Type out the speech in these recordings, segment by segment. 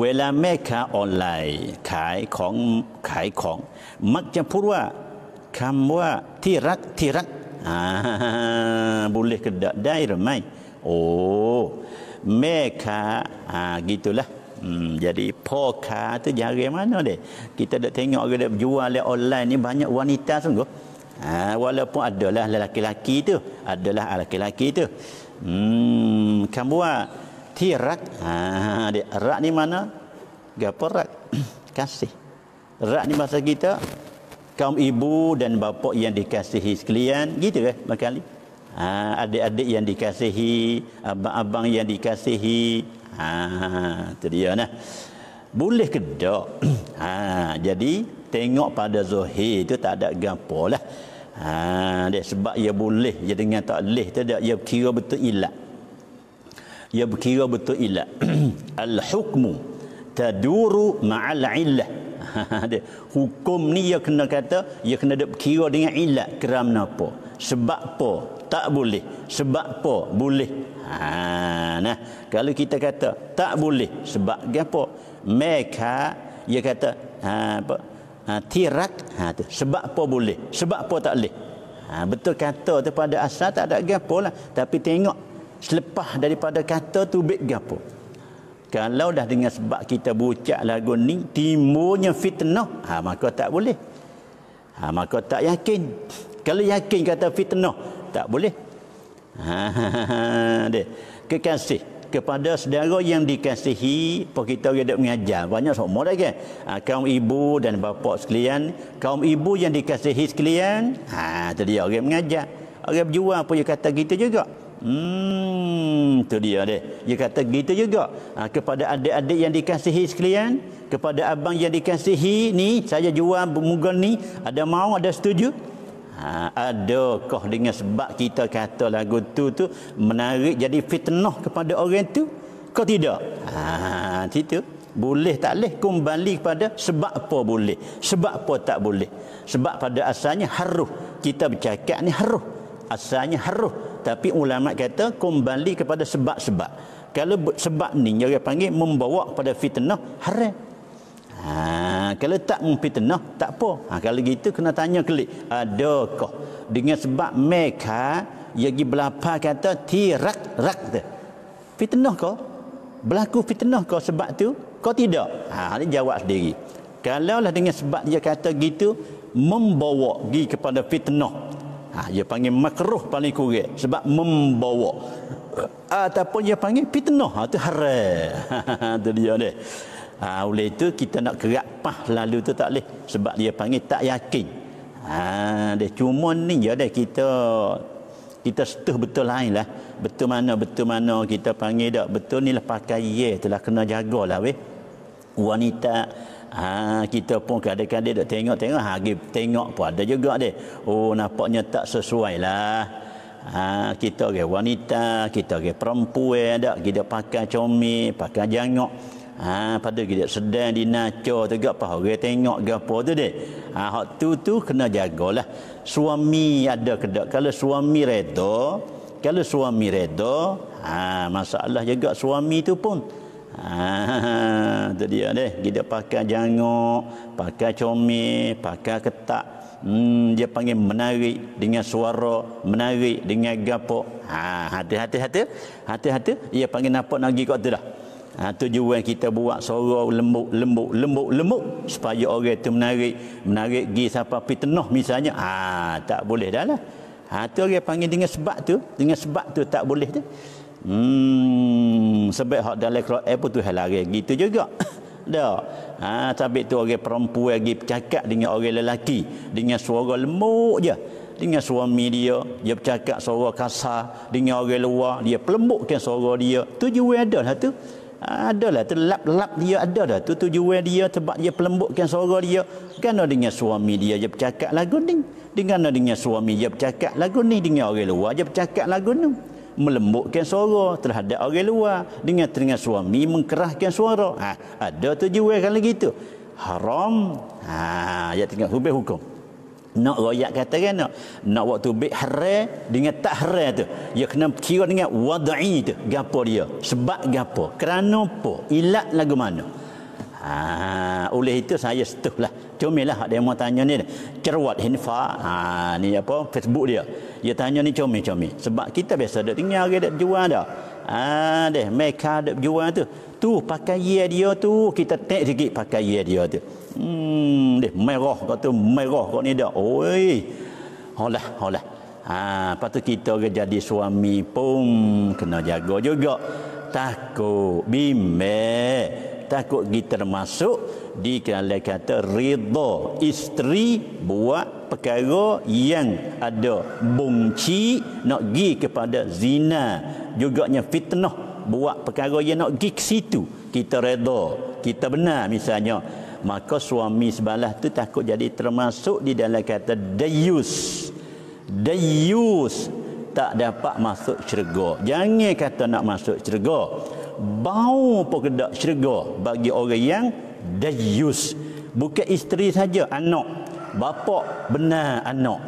เวลาแม่ค้าออนไลน์ขายของขายของมักจะพูดว่าคำว่าที่รักที่รักบุลเลกได้หรือไม่โอ้แม่ค้าอ่า gitu lah jadi พ่อค้าตัวอย่างไรมาเนาะเด็ก kita dah tengok ada online ni banyak wanita sungguh ha, walaupun adalah lelaki-lelaki tu adalah lelaki-lelaki tu hmm, kamu buat tirak. Ha, dia, rak ni mana? Gapa rak? Kasih. Rak ni bahasa kita, kaum ibu dan bapa yang dikasihi sekalian. Gitu kan, eh, Makali? Ha, adik-adik yang dikasihi, abang-abang yang dikasihi. Ha, itu dia nah. Boleh ke tak? Ha, jadi, tengok pada zuhir itu tak ada gapa lah. Ha, dia sebab ia boleh, ia dengan tak boleh. Dia kira betul ilat ia berkira betul ilat al hukmu taduru ma'al illah hukum ni ia kena kata ia kena ada berkira dengan ilat kerana apa sebab apa tak boleh sebab apa boleh ha nah kalau kita kata tak boleh sebab apa mereka ia kata ha apa ha, tirak ha tu. sebab apa boleh sebab apa tak boleh ha, betul kata tu pada asal tak ada gapo lah tapi tengok selepas daripada kata tu big gapo kalau dah dengan sebab kita bucak lagu ni timbulnya fitnah ha maka tak boleh ha maka tak yakin kalau yakin kata fitnah tak boleh ha, ha, ha, ha deh kekasih kepada saudara yang dikasihi pokok kita ada mengajar banyak semua lagi kan? ha, kaum ibu dan bapa sekalian kaum ibu yang dikasihi sekalian ha tadi orang mengajar orang berjuang pun kata kita juga Hmm, tu dia deh. Dia kata gitu juga. Ha, kepada adik-adik yang dikasihi sekalian, kepada abang yang dikasihi ni, saya jual mugal ni, ada mau ada setuju? Ha, adakah dengan sebab kita kata lagu tu tu menarik jadi fitnah kepada orang tu? Kau tidak? Ha, situ. Boleh tak boleh kembali kepada sebab apa boleh. Sebab apa tak boleh. Sebab pada asalnya haruh. Kita bercakap ni haruh. Asalnya haruh tapi ulama kata kembali kepada sebab-sebab kalau sebab ni yang dia panggil membawa kepada fitnah haram ha, kalau tak memfitnah tak apa ha, kalau gitu kena tanya kelik adakah dengan sebab mereka yang berlapa kata tirak rak tu fitnah kau berlaku fitnah kau sebab tu kau tidak ha, dia jawab sendiri Kalaulah dengan sebab dia kata gitu membawa gi kepada fitnah ha, dia panggil makruh paling kurang sebab membawa ha, ataupun dia panggil fitnah ha, hara. haram dia ni ha, oleh itu kita nak kerak pah lalu tu tak boleh sebab dia panggil tak yakin ha, dia cuma ni je dia kita kita setuh betul lain lah betul mana betul mana kita panggil tak betul ni lah pakai ye telah kena lah weh wanita ha, kita pun kadang-kadang dok tengok-tengok ha tengok pun ada juga dia oh nampaknya tak sesuai lah ha, kita ke wanita kita ke perempuan ada kita pakai comel pakai jangok ha, pada kita sedang di naco tu gak orang tengok gak apa tu dia ha, hak tu tu kena jagalah suami ada kena kalau suami redha kalau suami redha ha, masalah juga suami tu pun Ah, tu dia deh kita pakai jangok pakai comel pakai ketak hmm, dia panggil menarik dengan suara menarik dengan gapok ha hati hati hati hati hati dia panggil nampak nagi kau tu dah Ha, tujuan kita buat suara lembut lembut lembut lembut supaya orang tu menarik menarik gi siapa pi tenah misalnya ha tak boleh dah lah ha tu orang panggil dengan sebab tu dengan sebab tu tak boleh tu Hmm, sebab hak dalam Quran pun Tuhan lari gitu juga. Dak. Ha, tapi tu orang perempuan lagi bercakap dengan orang lelaki dengan suara lembut je. Dengan suami dia, dia bercakap suara kasar dengan orang luar, dia pelembutkan suara dia. Tujuan ada lah tu. Ha, lah. lap lap dia ada dah tu tujuan dia sebab dia pelembutkan suara dia kan dengan suami dia dia bercakap lagu ni dengan dengan suami dia bercakap lagu ni dengan orang luar dia bercakap lagu ni melembutkan suara terhadap orang luar dengan telinga suami mengkerahkan suara ha, ada tujuan kalau gitu haram ha ayat tengah hubeh hukum nak royak kata kan nak nak waktu bi dengan tak tu ya kena kira dengan wadai tu gapo dia sebab gapo kerana apa ilat lagu mana ha oleh itu saya setuh lah lah, ada yang mau tanya ni Cerwat Hinfa ha, Ni apa Facebook dia Dia tanya ni comel-comel Sebab kita biasa ada tinggal ada jual dah ha, deh, Mereka ada jual tu Tu pakai ye dia tu Kita tek sikit pakai ye dia tu Hmm deh, Merah kau tu Merah kau ni dah Oi Holah Holah Ha, lepas tu kita jadi suami pun kena jaga juga takut bimbe takut kita termasuk di dalam kata rida isteri buat perkara yang ada bungci nak pergi kepada zina juganya fitnah buat perkara yang nak pergi ke situ kita reda kita benar misalnya maka suami sebalah tu takut jadi termasuk di dalam kata dayus dayus tak dapat masuk syurga jangan kata nak masuk syurga bau pekedak syurga bagi orang yang dayus. Bukan isteri saja, anak. Bapak benar anak.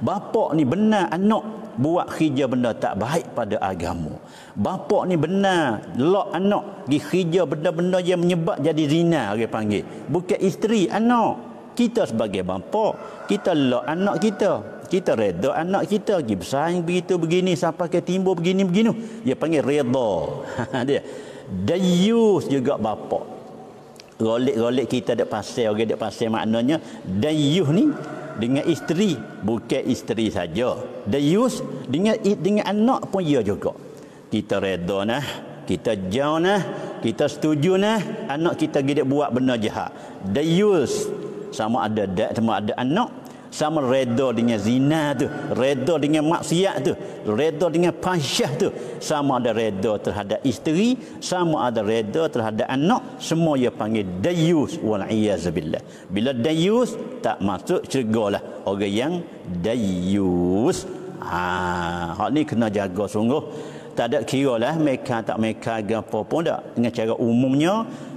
Bapak ni benar anak buat kerja benda tak baik pada agama. Bapak ni benar lak anak pergi kerja benda-benda yang menyebab jadi zina orang panggil. Bukan isteri, anak. Kita sebagai bapak, kita lak anak kita kita redha anak kita pergi bersaing begitu begini sampai ke timbul begini begini dia panggil redha dia dayus juga bapak rolek-rolek kita dekat pasal orang dekat pasal maknanya dayuh ni dengan isteri bukan isteri saja dayus dengan dengan anak pun ya juga kita redha nah kita jauh nah kita setuju nah anak kita gidak buat benda jahat dayus sama ada dak sama ada anak sama redha dengan zina tu redha dengan maksiat tu redha dengan pasyah tu sama ada redha terhadap isteri sama ada redha terhadap anak semua ia panggil dayus wal iazabilah bila dayus tak masuk syurga lah orang yang dayus ha hak ni kena jaga sungguh tak ada kira lah mereka tak mereka apa pun tak dengan cara umumnya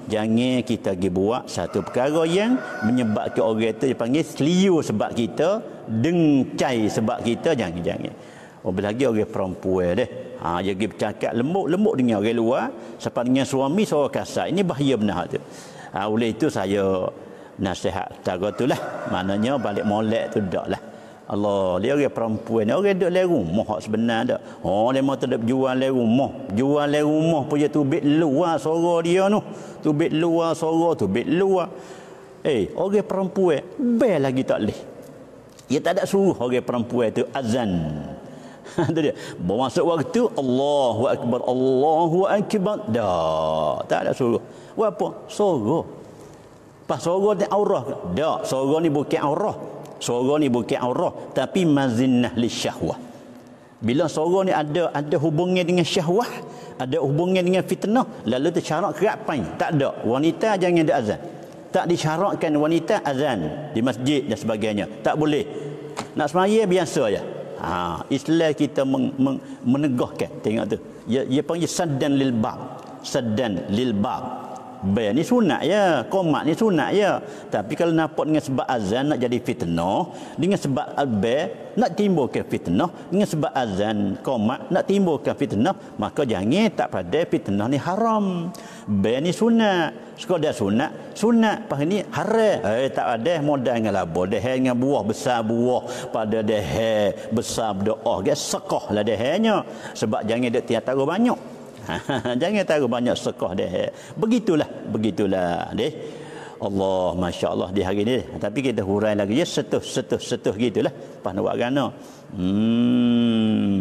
jangan kita pergi buat satu perkara yang menyebabkan orang itu dipanggil selio sebab kita dengcai sebab kita jangan-jangan Apabila oh, lagi orang perempuan deh. Ha, dia pergi bercakap lembut-lembut dengan orang luar. Sampai dengan suami, seorang kasar. Ini bahaya benar itu. Ha, oleh itu saya nasihat tak itulah. Maknanya balik molek itu tak lah. Allah, dia orang perempuan, dia orang duduk di rumah sebenarnya tak. Oh, dia mahu terdapat jual di rumah. Jual di rumah pun dia tubik luar suara dia tu. Tubik luar suara, tubik luar. Eh, orang perempuan, bel lagi tak boleh. Dia tak ada suruh orang perempuan tu azan. Itu dia. Bermaksud waktu, Allahu Akbar, Allahu Akbar. Dah, tak ada suruh. Apa? Suruh. Pas suruh ni aurah. Dah, suruh ni bukan aurah. Sorga ni bukan aurah tapi mazinnah li syahwah. Bila sorga ni ada ada hubungnya dengan syahwah, ada hubungnya dengan fitnah, lalu tercarak kerap pain. Tak ada. Wanita jangan ada azan. Tak disyarakkan wanita azan di masjid dan sebagainya. Tak boleh. Nak semaya biasa aja. Ha, Islam kita meng, meng, menegahkan. Tengok tu. Ia, ia panggil saddan lil bab. Saddan lil bab khabar ni sunat ya komat ni sunat ya tapi kalau nampak dengan sebab azan nak jadi fitnah dengan sebab khabar nak timbulkan fitnah dengan sebab azan komat nak timbulkan fitnah maka jangan tak pada fitnah ni haram bayar ni sunat sekolah sunat sunat pas ni haram eh, tak ada modal dengan labu dah dengan buah besar buah pada dah besar berdoa oh, sekoh lah dahnya sebab jangan dia tiada banyak jangan taruh banyak sekah deh. Begitulah, begitulah deh. Allah, Masya Allah di hari ini. Tapi kita hurai lagi. Ya, setuh, setuh, setuh gitulah. Pahna buat Hmm.